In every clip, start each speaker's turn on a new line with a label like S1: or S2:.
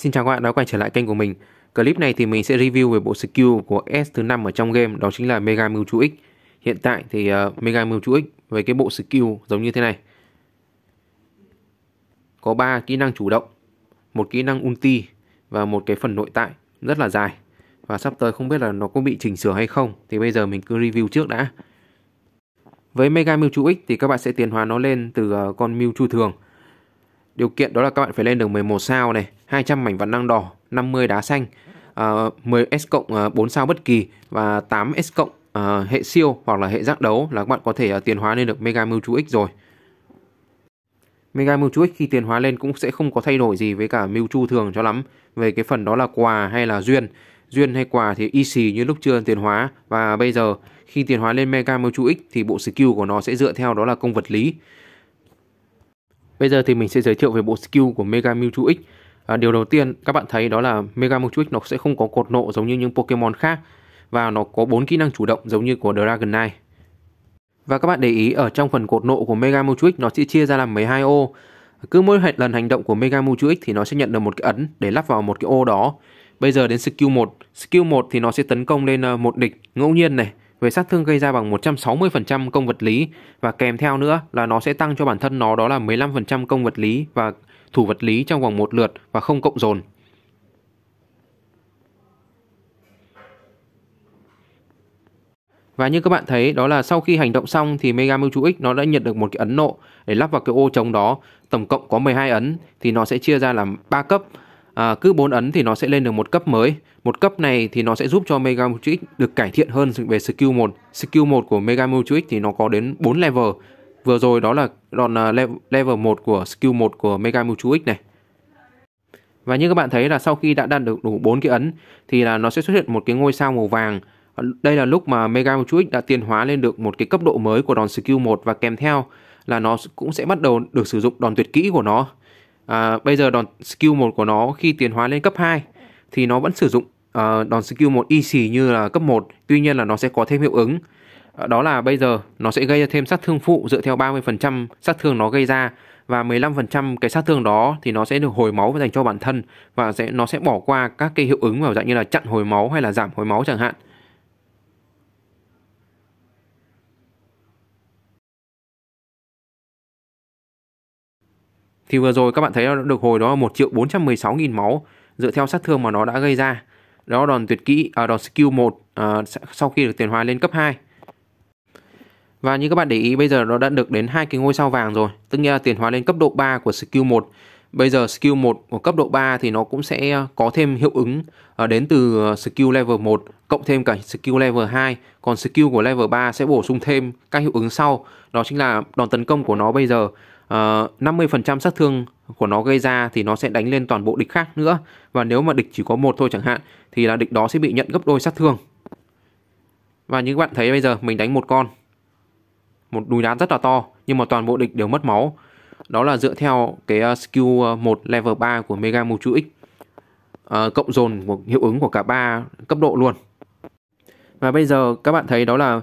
S1: Xin chào các bạn đã quay trở lại kênh của mình. Clip này thì mình sẽ review về bộ skill của S thứ 5 ở trong game đó chính là Mega Mewtwo X. Hiện tại thì uh, Mega Mewtwo X với cái bộ skill giống như thế này. Có 3 kỹ năng chủ động, một kỹ năng ulti và một cái phần nội tại rất là dài. Và sắp tới không biết là nó có bị chỉnh sửa hay không thì bây giờ mình cứ review trước đã. Với Mega Mewtwo X thì các bạn sẽ tiến hóa nó lên từ uh, con Mewtwo thường Điều kiện đó là các bạn phải lên được 11 sao này, 200 mảnh vạn năng đỏ, 50 đá xanh, uh, ờ, 10 S cộng uh, ờ, 4 sao bất kỳ và 8 S cộng uh, hệ siêu hoặc là hệ giác đấu là các bạn có thể uh, tiến hóa lên được Mega Mewtwo X rồi. Mega Mewtwo X khi tiền hóa lên cũng sẽ không có thay đổi gì với cả Mewtwo thường cho lắm về cái phần đó là quà hay là duyên. Duyên hay quà thì y xì như lúc chưa tiền hóa và bây giờ khi tiền hóa lên Mega Mewtwo X thì bộ skill của nó sẽ dựa theo đó là công vật lý. Bây giờ thì mình sẽ giới thiệu về bộ skill của Mega Mewtwo X. À, điều đầu tiên các bạn thấy đó là Mega Mewtwo X nó sẽ không có cột nộ giống như những Pokemon khác và nó có bốn kỹ năng chủ động giống như của Dragonite. Và các bạn để ý ở trong phần cột nộ của Mega Mewtwo X nó sẽ chia ra làm 12 ô. Cứ mỗi lần hành động của Mega Mewtwo X thì nó sẽ nhận được một cái ấn để lắp vào một cái ô đó. Bây giờ đến skill 1. Skill 1 thì nó sẽ tấn công lên ờ, một địch ngẫu nhiên này về sát thương gây ra bằng 160% công vật lý và kèm theo nữa là nó sẽ tăng cho bản thân nó đó là 15% công vật lý và thủ vật lý trong vòng một lượt và không cộng dồn. Và như các bạn thấy đó là sau khi hành động xong thì Mega Mewtwo X nó đã nhận được một cái ấn nộ để lắp vào cái ô trống đó. Tổng cộng có 12 ấn thì nó sẽ chia ra làm 3 cấp à, cứ 4 ấn thì nó sẽ lên được một cấp mới. Một cấp này thì nó sẽ giúp cho Mega Mewtwo được cải thiện hơn về skill 1. Skill 1 của Mega Mewtwo thì nó có đến 4 level. Vừa rồi đó là đòn à, level 1 của skill 1 của Mega Mewtwo này. Và như các bạn thấy là sau khi đã đạt được đủ 4 cái ấn thì là nó sẽ xuất hiện một cái ngôi sao màu vàng. À, đây là lúc mà Mega Mewtwo đã tiến hóa lên được một cái cấp độ mới của đòn skill 1 và kèm theo là nó cũng sẽ bắt đầu được sử dụng đòn tuyệt kỹ của nó à, bây giờ đòn skill 1 của nó khi tiến hóa lên cấp 2 thì nó vẫn sử dụng à, đòn skill 1 y như là cấp 1 tuy nhiên là nó sẽ có thêm hiệu ứng à, đó là bây giờ nó sẽ gây ra thêm sát thương phụ dựa theo 30% sát thương nó gây ra và 15% cái sát thương đó thì nó sẽ được hồi máu dành cho bản thân và sẽ nó sẽ bỏ qua các cái hiệu ứng vào dạng như là chặn hồi máu hay là giảm hồi máu chẳng hạn Thì vừa rồi các bạn thấy nó được hồi đó 1 triệu 416 nghìn máu dựa theo sát thương mà nó đã gây ra. Đó đòn tuyệt kỹ, à, đòn skill 1 à, sau khi được tiền hóa lên cấp 2. Và như các bạn để ý bây giờ nó đã được đến hai cái ngôi sao vàng rồi, tức nghĩa là tiền hóa lên cấp độ 3 của skill 1. Bây giờ skill 1 của cấp độ 3 thì nó cũng sẽ à, có thêm hiệu ứng à, đến từ à, skill level 1 cộng thêm cả skill level 2, còn skill của level 3 sẽ bổ sung thêm các hiệu ứng sau, đó chính là đòn tấn công của nó bây giờ uh, ờ, 50% sát thương của nó gây ra thì nó sẽ đánh lên toàn bộ địch khác nữa và nếu mà địch chỉ có một thôi chẳng hạn thì là địch đó sẽ bị nhận gấp đôi sát thương và như các bạn thấy bây giờ mình đánh một con một đùi đá rất là to nhưng mà toàn bộ địch đều mất máu đó là dựa theo cái ờ, skill 1 ờ, level 3 của Mega Mewtwo X à, cộng dồn của hiệu ứng của cả ba cấp độ luôn và bây giờ các bạn thấy đó là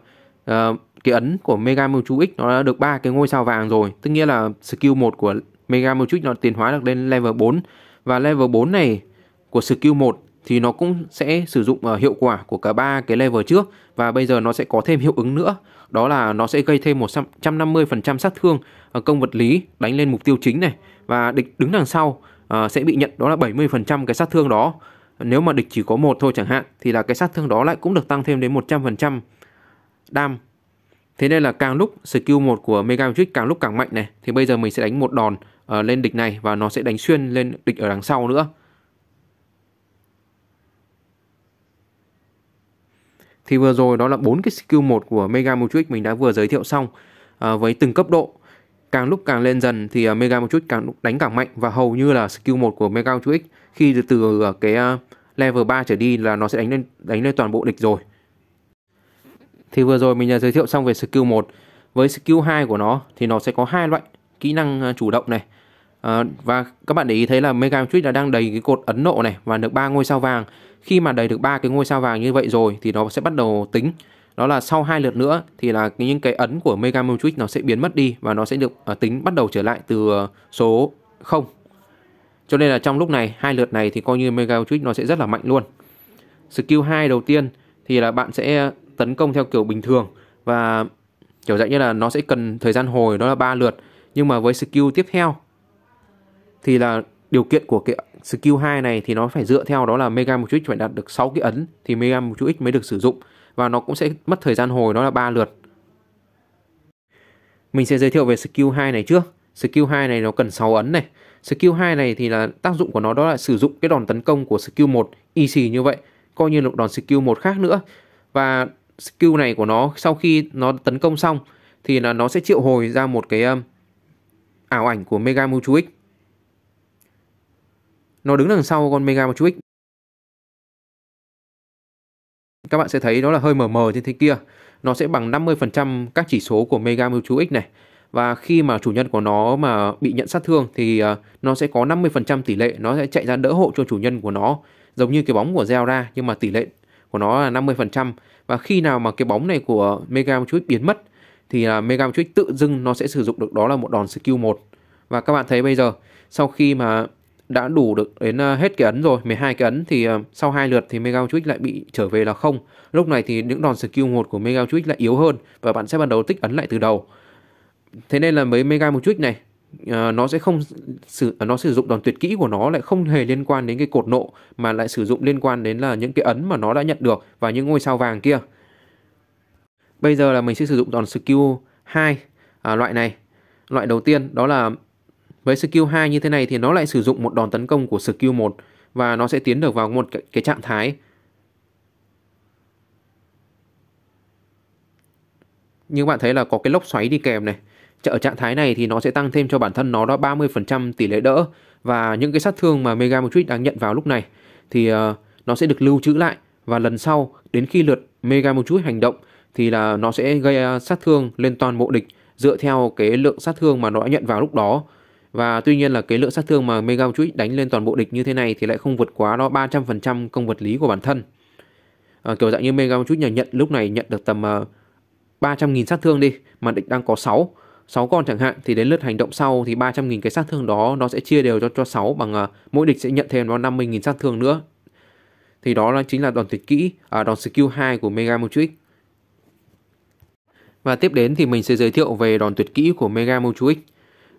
S1: cái ấn của Mega Mewtwo X nó đã được ba cái ngôi sao vàng rồi tức nghĩa là skill 1 của Mega Mewtwo X nó tiến hóa được lên level 4 và level 4 này của skill 1 thì nó cũng sẽ sử dụng uh, hiệu quả của cả ba cái level trước và bây giờ nó sẽ có thêm hiệu ứng nữa đó là nó sẽ gây thêm 150% sát thương ờ, công vật lý đánh lên mục tiêu chính này và địch đứng đằng sau uh, sẽ bị nhận đó là 70% cái sát thương đó nếu mà địch chỉ có một thôi chẳng hạn thì là cái sát thương đó lại cũng được tăng thêm đến 100% đam Thế nên là càng lúc skill 1 của Mega Magic càng lúc càng mạnh này thì bây giờ mình sẽ đánh một đòn uh, lên địch này và nó sẽ đánh xuyên lên địch ở đằng sau nữa. Thì vừa rồi đó là bốn cái skill 1 của Mega Magic mình đã vừa giới thiệu xong uh, với từng cấp độ. Càng lúc càng lên dần thì uh, Mega Magic càng đánh càng mạnh và hầu như là skill 1 của Mega Magic khi từ, từ cái uh, level 3 trở đi là nó sẽ đánh lên đánh lên toàn bộ địch rồi. Thì vừa rồi mình đã giới thiệu xong về skill 1. Với skill 2 của nó thì nó sẽ có hai loại kỹ năng à, chủ động này. À, và các bạn để ý thấy là Mega Street là đang đầy cái cột Ấn Độ này và được ba ngôi sao vàng. Khi mà đầy được ba cái ngôi sao vàng như vậy rồi thì nó sẽ bắt đầu tính. Đó là sau hai lượt nữa thì là những cái ấn của Mega Street nó sẽ biến mất đi và nó sẽ được à, tính bắt đầu trở lại từ à, số 0. Cho nên là trong lúc này hai lượt này thì coi như Mega Street nó sẽ rất là mạnh luôn. Skill 2 đầu tiên thì là bạn sẽ tấn công theo kiểu bình thường và kiểu dạng như là nó sẽ cần thời gian hồi đó là 3 lượt nhưng mà với skill tiếp theo thì là điều kiện của cái skill 2 này thì nó phải dựa theo đó là Mega một chút phải đạt được 6 cái ấn thì Mega một Mutrix mới được sử dụng và nó cũng sẽ mất thời gian hồi đó là 3 lượt. Mình sẽ giới thiệu về skill 2 này trước. Skill 2 này nó cần 6 ấn này. Skill 2 này thì là tác dụng của nó đó là sử dụng cái đòn tấn công của skill 1 easy như vậy, coi như là đòn skill 1 khác nữa. Và skill này của nó sau khi nó tấn công xong thì là nó sẽ triệu hồi ra một cái um, ảo ảnh của Mega Mewtwo X. Nó đứng đằng sau con Mega Mewtwo X. Các bạn sẽ thấy nó là hơi mờ mờ trên thế kia. Nó sẽ bằng 50% các chỉ số của Mega Mewtwo X này. Và khi mà chủ nhân của nó mà bị nhận sát thương thì uh, nó sẽ có 50% tỷ lệ nó sẽ chạy ra đỡ hộ cho chủ nhân của nó. Giống như cái bóng của Zelda nhưng mà tỷ lệ của nó là 50% và khi nào mà cái bóng này của Mega Chuit biến mất thì là Mega Chuit tự dưng nó sẽ sử dụng được đó là một đòn skill 1 và các bạn thấy bây giờ sau khi mà đã đủ được đến à, hết cái ấn rồi 12 cái ấn thì à, sau hai lượt thì Mega Chuit lại bị trở về là không lúc này thì những đòn skill 1 của Mega Chuit lại yếu hơn và bạn sẽ bắt đầu tích ấn lại từ đầu thế nên là mấy Mega Chuit này Ờ, nó sẽ không sử à, nó sử dụng đòn tuyệt kỹ của nó lại không hề liên quan đến cái cột nộ mà lại sử dụng liên quan đến là những cái ấn mà nó đã nhận được và những ngôi sao vàng kia. Bây giờ là mình sẽ sử dụng đòn skill 2 à, loại này. Loại đầu tiên đó là với skill 2 như thế này thì nó lại sử dụng một đòn tấn công của skill 1 và nó sẽ tiến được vào một cái trạng thái như bạn thấy là có cái lốc xoáy đi kèm này ở trạng thái này thì nó sẽ tăng thêm cho bản thân nó đó 30% tỷ lệ đỡ và những cái sát thương mà Mega Matrix đang nhận vào lúc này thì ờ, nó sẽ được lưu trữ lại và lần sau đến khi lượt Mega Matrix hành động thì là nó sẽ gây ờ, sát thương lên toàn bộ địch dựa theo cái lượng sát thương mà nó đã nhận vào lúc đó và tuy nhiên là cái lượng sát thương mà Mega Matrix đánh lên toàn bộ địch như thế này thì lại không vượt quá đó 300% công vật lý của bản thân à, kiểu dạng như Mega Matrix nhà nhận lúc này nhận được tầm uh, 300.000 sát thương đi mà địch đang có 6 6 con chẳng hạn thì đến lượt hành động sau thì 300.000 cái sát thương đó nó sẽ chia đều cho cho 6 bằng uh, mỗi địch sẽ nhận thêm nó 50.000 sát thương nữa. Thì đó là chính là đòn tuyệt kỹ, à, đòn skill 2 của Mega Motrix. Và tiếp đến thì mình sẽ giới thiệu về đòn tuyệt kỹ của Mega Motrix. Uh,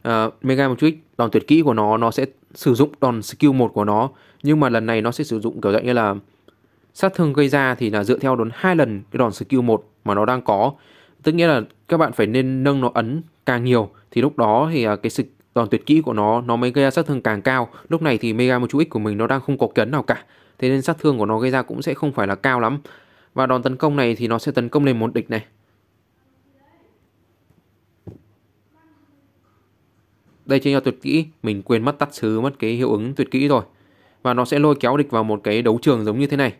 S1: à, Mega Motrix, đòn tuyệt kỹ của nó nó sẽ sử dụng đòn skill 1 của nó, nhưng mà lần này nó sẽ sử dụng kiểu dạng như là sát thương gây ra thì là dựa theo đòn hai lần cái đòn skill 1 mà nó đang có. Tức nghĩa là các bạn phải nên nâng nó ấn càng nhiều thì lúc đó thì à, cái sự đòn tuyệt kỹ của nó nó mới gây ra sát thương càng cao lúc này thì mega một chú x của mình nó đang không có cấn nào cả thế nên sát thương của nó gây ra cũng sẽ không phải là cao lắm và đòn tấn công này thì nó sẽ tấn công lên một địch này đây chính là tuyệt kỹ mình quên mất tắt xứ mất cái hiệu ứng tuyệt kỹ rồi và nó sẽ lôi kéo địch vào một cái đấu trường giống như thế này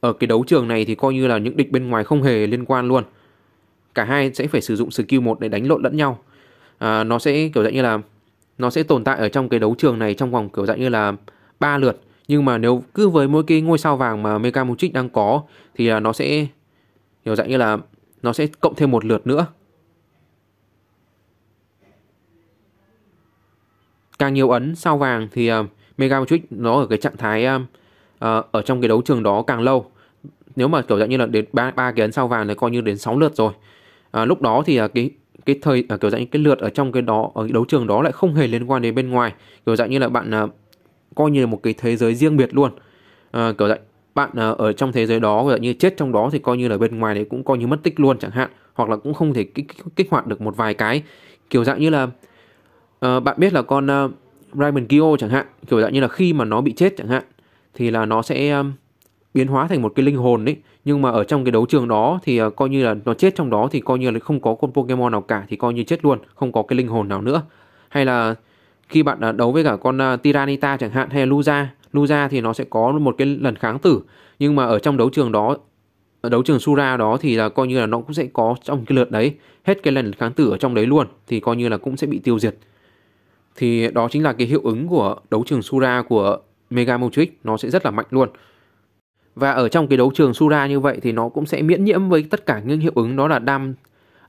S1: ở cái đấu trường này thì coi như là những địch bên ngoài không hề liên quan luôn cả hai sẽ phải sử dụng skill một để đánh lộn lẫn nhau à, nó sẽ kiểu dạng như là nó sẽ tồn tại ở trong cái đấu trường này trong vòng kiểu dạng như là ba lượt nhưng mà nếu cứ với mỗi cái ngôi sao vàng mà Mega Muchic đang có thì là nó sẽ kiểu dạng như là nó sẽ cộng thêm một lượt nữa càng nhiều ấn sao vàng thì à, Mega Matrix nó ở cái trạng thái à, à, ở trong cái đấu trường đó càng lâu nếu mà kiểu dạng như là đến ba ba cái ấn sao vàng thì coi như đến 6 lượt rồi à, lúc đó thì à, cái cái thời à, kiểu dạng như cái lượt ở trong cái đó ở đấu trường đó lại không hề liên quan đến bên ngoài kiểu dạng như là bạn à, coi như là một cái thế giới riêng biệt luôn à, kiểu dạng bạn à, ở trong thế giới đó kiểu như chết trong đó thì coi như là bên ngoài đấy cũng coi như mất tích luôn chẳng hạn hoặc là cũng không thể kích, kích hoạt được một vài cái kiểu dạng như là à, bạn biết là con à, Raymond Kyo chẳng hạn kiểu dạng như là khi mà nó bị chết chẳng hạn thì là nó sẽ à, biến hóa thành một cái linh hồn đấy nhưng mà ở trong cái đấu trường đó thì à, coi như là nó chết trong đó thì coi như là không có con Pokemon nào cả thì coi như chết luôn không có cái linh hồn nào nữa hay là khi bạn à, đấu với cả con uh, chẳng hạn hay là Luza Luza thì nó sẽ có một cái lần kháng tử nhưng mà ở trong đấu trường đó đấu trường Sura đó thì là coi như là nó cũng sẽ có trong cái lượt đấy hết cái lần kháng tử ở trong đấy luôn thì coi như là cũng sẽ bị tiêu diệt thì đó chính là cái hiệu ứng của đấu trường Sura của Mega Matrix nó sẽ rất là mạnh luôn và ở trong cái đấu trường Sura như vậy thì nó cũng sẽ miễn nhiễm với tất cả những hiệu ứng đó là đam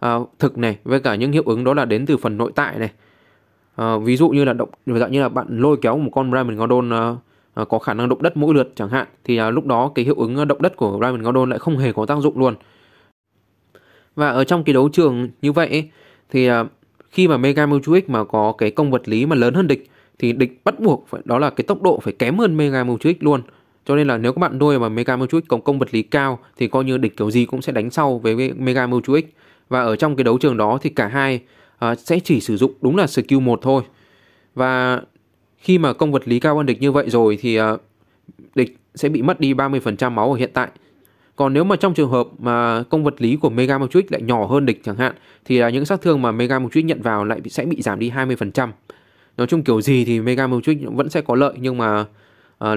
S1: uh, thực này với cả những hiệu ứng đó là đến từ phần nội tại này uh, ví dụ như là động dạng như là bạn lôi kéo một con Raymond Gordon uh, uh, có khả năng động đất mỗi lượt chẳng hạn thì uh, lúc đó cái hiệu ứng động đất của Raymond Gordon lại không hề có tác dụng luôn và ở trong cái đấu trường như vậy ấy, thì uh, khi mà Mega Mewtwo X mà có cái công vật lý mà lớn hơn địch thì địch bắt buộc phải, đó là cái tốc độ phải kém hơn Mega Mewtwo X luôn cho nên là nếu các bạn nuôi mà Mega Mewtwo X có công vật lý cao thì coi như địch kiểu gì cũng sẽ đánh sau với Mega Mewtwo X. Và ở trong cái đấu trường đó thì cả hai uh, sẽ chỉ sử dụng đúng là skill một thôi. Và khi mà công vật lý cao hơn địch như vậy rồi thì uh, địch sẽ bị mất đi 30% máu ở hiện tại. Còn nếu mà trong trường hợp mà công vật lý của Mega Mewtwo X lại nhỏ hơn địch chẳng hạn thì là những sát thương mà Mega Mewtwo X nhận vào lại sẽ bị giảm đi 20%. Nói chung kiểu gì thì Mega Mewtwo X vẫn sẽ có lợi nhưng mà uh,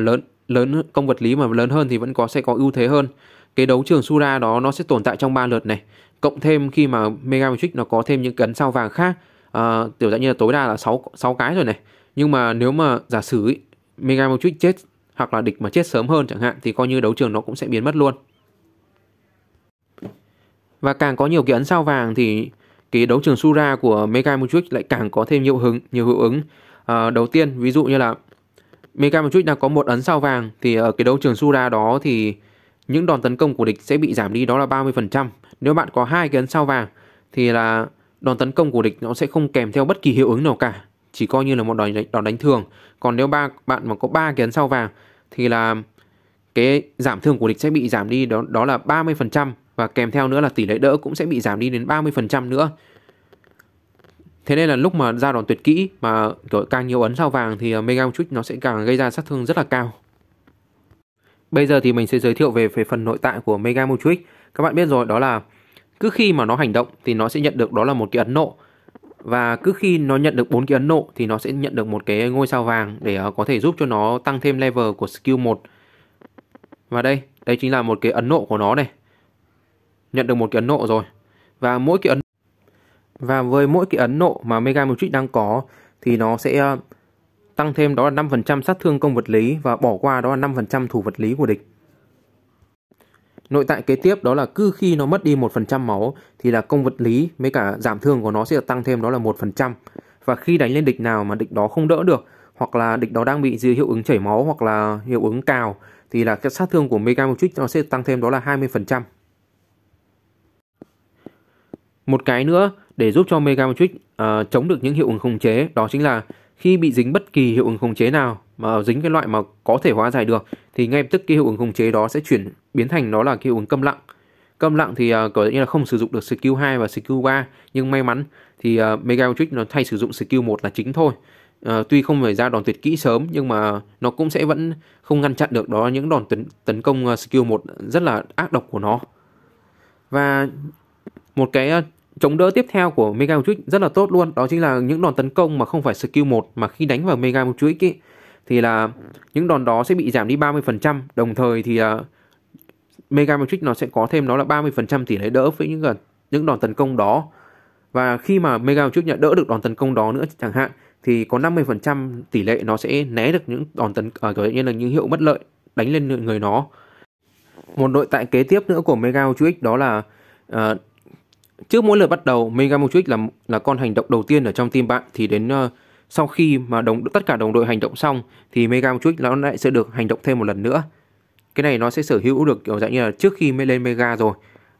S1: lớn lớn công vật lý mà lớn hơn thì vẫn có sẽ có ưu thế hơn cái đấu trường Sura đó nó sẽ tồn tại trong 3 lượt này cộng thêm khi mà Mega Matrix nó có thêm những cấn sao vàng khác à, tiểu dạng như là tối đa là 6, 6 cái rồi này nhưng mà nếu mà giả sử ý, Mega Matrix chết hoặc là địch mà chết sớm hơn chẳng hạn thì coi như đấu trường nó cũng sẽ biến mất luôn và càng có nhiều cái ấn sao vàng thì cái đấu trường Sura của Mega Matrix lại càng có thêm nhiều hứng nhiều hiệu ứng à, đầu tiên ví dụ như là Mega một chút đang có một ấn sao vàng thì ở ờ, cái đấu trường Sura đó thì những đòn tấn công của địch sẽ bị giảm đi đó là 30%. Nếu bạn có hai cái ấn sao vàng thì là đòn tấn công của địch nó sẽ không kèm theo bất kỳ hiệu ứng nào cả, chỉ coi như là một đòn đánh, đòn đánh thường. Còn nếu ba bạn mà có ba cái ấn sao vàng thì là cái giảm thương của địch sẽ bị giảm đi đó đó là 30% và kèm theo nữa là tỷ lệ đỡ cũng sẽ bị giảm đi đến 30% nữa thế nên là lúc mà ra đòn tuyệt kỹ mà kiểu càng nhiều ấn sao vàng thì ờ, mega trích nó sẽ càng gây ra sát thương rất là cao Bây giờ thì mình sẽ giới thiệu về, về phần nội tại của Mega Motrix. Các bạn biết rồi đó là cứ khi mà nó hành động thì nó sẽ nhận được đó là một cái ấn nộ. Và cứ khi nó nhận được bốn cái ấn nộ thì nó sẽ nhận được một cái ngôi sao vàng để ờ, có thể giúp cho nó tăng thêm level của skill 1. Và đây, đây chính là một cái ấn nộ của nó này. Nhận được một cái ấn nộ rồi. Và mỗi cái ấn và với mỗi cái ấn nộ mà Mega Miltrick đang có thì nó sẽ ờ, tăng thêm đó là 5% sát thương công vật lý và bỏ qua đó là 5% thủ vật lý của địch. Nội tại kế tiếp đó là cứ khi nó mất đi 1% máu thì là công vật lý với cả giảm thương của nó sẽ tăng thêm đó là 1%. Và khi đánh lên địch nào mà địch đó không đỡ được hoặc là địch đó đang bị dưới hiệu ứng chảy máu hoặc là hiệu ứng cào thì là cái sát thương của Mega Motric nó sẽ tăng thêm đó là 20%. Một cái nữa để giúp cho Mega Matrix uh, chống được những hiệu ứng khống chế đó chính là khi bị dính bất kỳ hiệu ứng khống chế nào mà dính cái loại mà có thể hóa giải được thì ngay lập tức cái hiệu ứng khống chế đó sẽ chuyển biến thành đó là cái hiệu ứng câm lặng câm lặng thì uh, có nghĩa là không sử dụng được skill 2 và skill 3 nhưng may mắn thì uh, Mega Matrix nó thay sử dụng skill 1 là chính thôi uh, tuy không phải ra đòn tuyệt kỹ sớm nhưng mà nó cũng sẽ vẫn không ngăn chặn được đó những đòn tấn, tấn công uh, skill 1 rất là ác độc của nó và một cái chống đỡ tiếp theo của Mega Electric rất là tốt luôn. Đó chính là những đòn tấn công mà không phải skill 1 mà khi đánh vào Mega Electric ý, thì là những đòn đó sẽ bị giảm đi 30%. Đồng thời thì uh, Mega Electric nó sẽ có thêm đó là 30% tỷ lệ đỡ với những những đòn tấn công đó. Và khi mà Mega Electric nhận đỡ được đòn tấn công đó nữa chẳng hạn thì có 50% tỷ lệ nó sẽ né được những đòn tấn uh, kiểu như là những hiệu bất lợi đánh lên người nó. Một đội tại kế tiếp nữa của Mega Electric đó là uh, Trước mỗi lượt bắt đầu, Mega Motrix là là con hành động đầu tiên ở trong team bạn thì đến uh, sau khi mà đồng tất cả đồng đội hành động xong thì Mega Motrix nó lại sẽ được hành động thêm một lần nữa. Cái này nó sẽ sở hữu được kiểu dạng như là trước khi mới lên Mega rồi.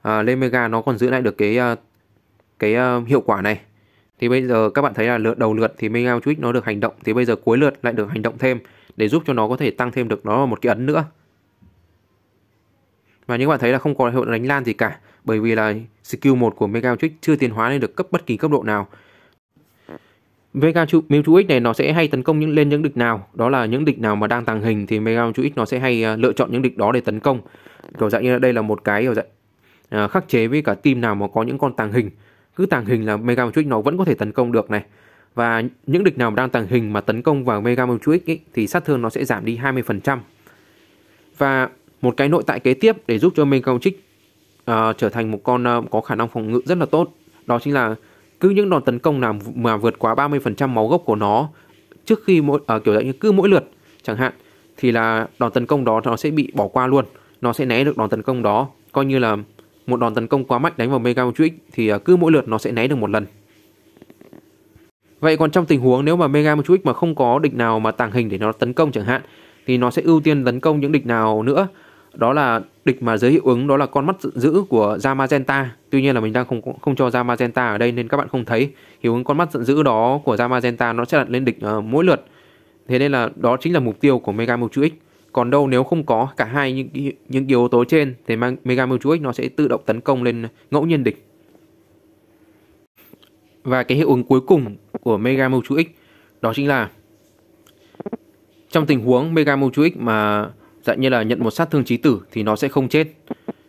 S1: À, lên Mega nó còn giữ lại được cái uh, cái uh, hiệu quả này. Thì bây giờ các bạn thấy là lượt đầu lượt thì Mega Motrix nó được hành động thì bây giờ cuối lượt lại được hành động thêm để giúp cho nó có thể tăng thêm được nó một cái ấn nữa. Và như các bạn thấy là không có hiệu đánh lan gì cả bởi vì là skill 1 của Mega Trick chưa tiến hóa lên được cấp bất kỳ cấp độ nào. Mega Mewtwo X này nó sẽ hay tấn công những lên những địch nào, đó là những địch nào mà đang tàng hình thì Mega Mewtwo X nó sẽ hay ờ, lựa chọn những địch đó để tấn công. Kiểu dạng như đây là một cái kiểu dạng à, khắc chế với cả team nào mà có những con tàng hình. Cứ tàng hình là Mega Mewtwo X nó vẫn có thể tấn công được này. Và những địch nào đang tàng hình mà tấn công vào Mega Mewtwo X ấy, thì sát thương nó sẽ giảm đi 20%. Và một cái nội tại kế tiếp để giúp cho Mega Mewtwo X uh, trở thành một con uh, có khả năng phòng ngự rất là tốt. Đó chính là cứ những đòn tấn công nào mà vượt quá 30% máu gốc của nó trước khi mỗi uh, kiểu dạng như cứ mỗi lượt chẳng hạn thì là đòn tấn công đó nó sẽ bị bỏ qua luôn. Nó sẽ né được đòn tấn công đó, coi như là một đòn tấn công quá mạnh đánh vào Mega Mutrix thì uh, cứ mỗi lượt nó sẽ né được một lần. Vậy còn trong tình huống nếu mà Mega Mutrix mà không có địch nào mà tàng hình để nó tấn công chẳng hạn thì nó sẽ ưu tiên tấn công những địch nào nữa đó là địch mà giới hiệu ứng đó là con mắt dữ của da magenta tuy nhiên là mình đang không không cho da magenta ở đây nên các bạn không thấy hiệu ứng con mắt giận dữ đó của da magenta nó sẽ đặt lên địch uh, mỗi lượt thế nên là đó chính là mục tiêu của mega mưu x còn đâu nếu không có cả hai những những yếu tố trên thì mega mưu x nó sẽ tự động tấn công lên ngẫu nhiên địch và cái hiệu ứng cuối cùng của mega mưu x đó chính là trong tình huống mega mưu x mà Dạ như là nhận một sát thương chí tử thì nó sẽ không chết.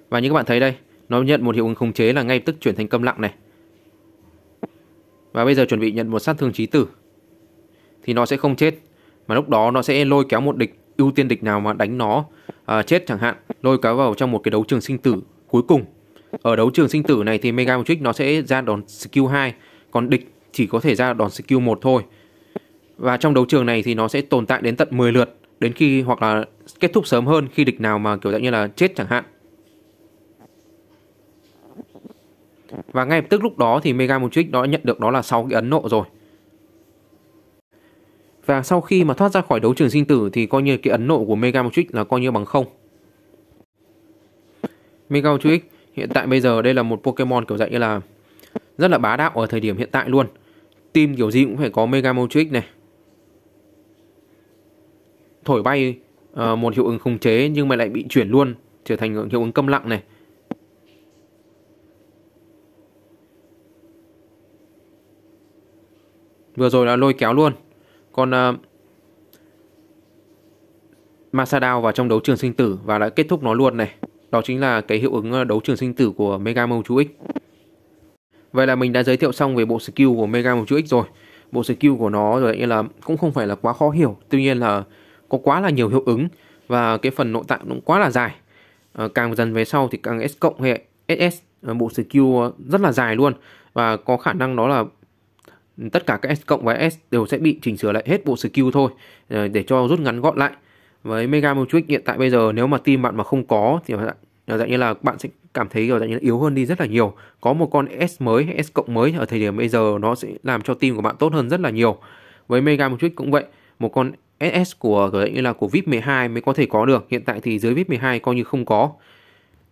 S1: Và như các bạn thấy đây, nó nhận một hiệu ứng khống chế là ngay tức chuyển thành câm lặng này. Và bây giờ chuẩn bị nhận một sát thương chí tử thì nó sẽ không chết. Mà lúc đó nó sẽ lôi kéo một địch ưu tiên địch nào mà đánh nó à, chết chẳng hạn, lôi kéo vào trong một cái đấu trường sinh tử cuối cùng. Ở đấu trường sinh tử này thì Mega Matrix nó sẽ ra đòn skill 2, còn địch chỉ có thể ra đòn skill 1 thôi. Và trong đấu trường này thì nó sẽ tồn tại đến tận 10 lượt đến khi hoặc là kết thúc sớm hơn khi địch nào mà kiểu dạng như là chết chẳng hạn. Và ngay lập tức lúc đó thì Mega Motrix đó nhận được đó là 6 cái ấn nộ rồi. Và sau khi mà thoát ra khỏi đấu trường sinh tử thì coi như cái ấn nộ của Mega Motrix là coi như bằng không. Mega Motrix hiện tại bây giờ đây là một Pokemon kiểu dạng như là rất là bá đạo ở thời điểm hiện tại luôn. Team kiểu gì cũng phải có Mega Motrix này, thổi bay uh, một hiệu ứng khống chế nhưng mà lại bị chuyển luôn trở thành hiệu ứng câm lặng này vừa rồi là lôi kéo luôn còn uh, ờ, Masadao vào trong đấu trường sinh tử và đã kết thúc nó luôn này đó chính là cái hiệu ứng ờ, đấu trường sinh tử của Mega Mewtwo X Vậy là mình đã giới thiệu xong về bộ skill của Mega Mewtwo X rồi Bộ skill của nó rồi như là cũng không phải là quá khó hiểu Tuy nhiên là có quá là nhiều hiệu ứng và cái phần nội tại cũng quá là dài à, càng dần về sau thì càng S cộng hệ SS ờ, bộ skill ờ, rất là dài luôn và có khả năng đó là tất cả các S cộng và S đều sẽ bị chỉnh sửa lại hết bộ skill thôi để cho rút ngắn gọn lại với Mega Matrix hiện tại bây giờ nếu mà team bạn mà không có thì dạng như là bạn sẽ cảm thấy kiểu dạng như là yếu hơn đi rất là nhiều có một con S mới hay S cộng mới ở thời điểm bây giờ nó sẽ làm cho team của bạn tốt hơn rất là nhiều với Mega Matrix cũng vậy một con SS của gọi như là của VIP 12 mới có thể có được. Hiện tại thì dưới VIP 12 coi như không có.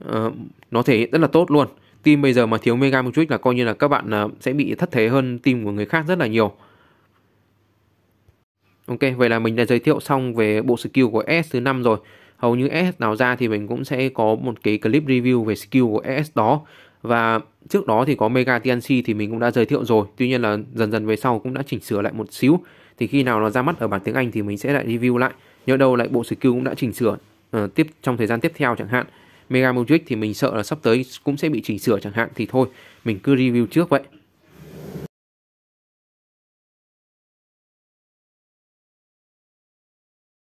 S1: Uh, nó thể hiện rất là tốt luôn. Team bây giờ mà thiếu Mega một chút là coi như là các bạn uh, sẽ bị thất thế hơn team của người khác rất là nhiều. Ok, vậy là mình đã giới thiệu xong về bộ skill của S thứ 5 rồi. Hầu như S nào ra thì mình cũng sẽ có một cái clip review về skill của S đó. Và trước đó thì có Mega TNC thì mình cũng đã giới thiệu rồi. Tuy nhiên là dần dần về sau cũng đã chỉnh sửa lại một xíu thì khi nào nó ra mắt ở bản tiếng Anh thì mình sẽ lại review lại nhớ đâu lại bộ skill cũng đã chỉnh sửa uh, tiếp trong thời gian tiếp theo chẳng hạn Mega Magic thì mình sợ là sắp tới cũng sẽ bị chỉnh sửa chẳng hạn thì thôi mình cứ review trước vậy